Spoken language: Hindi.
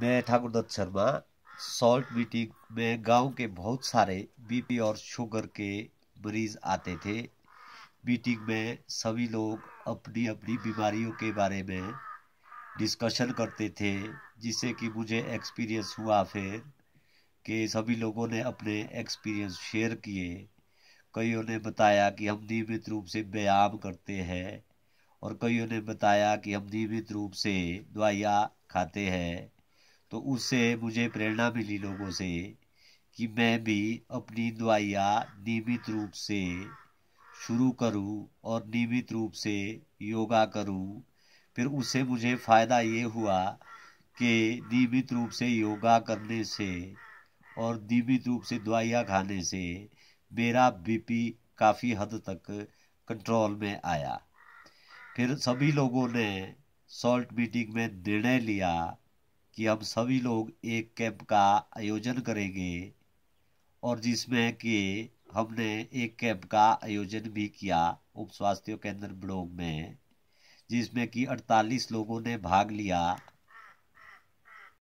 मैं ठाकुर दत्त शर्मा सॉल्ट मीटिंग में गांव के बहुत सारे बीपी और शुगर के मरीज आते थे मीटिंग में सभी लोग अपनी अपनी बीमारियों के बारे में डिस्कशन करते थे जिससे कि मुझे एक्सपीरियंस हुआ फिर कि सभी लोगों ने अपने एक्सपीरियंस शेयर किए कईयों ने बताया कि हम नियमित रूप से व्यायाम करते हैं और कईयों ने बताया कि हम नियमित रूप से दवाइयाँ खाते हैं तो उससे मुझे प्रेरणा मिली लोगों से कि मैं भी अपनी दवाइयाँ नियमित रूप से शुरू करूं और नियमित रूप से योगा करूं फिर उससे मुझे फ़ायदा ये हुआ कि नियमित रूप से योगा करने से और नियमित रूप से दवाइयाँ खाने से मेरा बीपी काफ़ी हद तक कंट्रोल में आया फिर सभी लोगों ने सॉल्ट मीटिंग में निर्णय लिया कि हम सभी लोग एक कैंप का आयोजन करेंगे और जिसमें कि हमने एक कैंप का आयोजन भी किया उप स्वास्थ्य केंद्र ब्लॉक में जिसमें कि 48 लोगों ने भाग लिया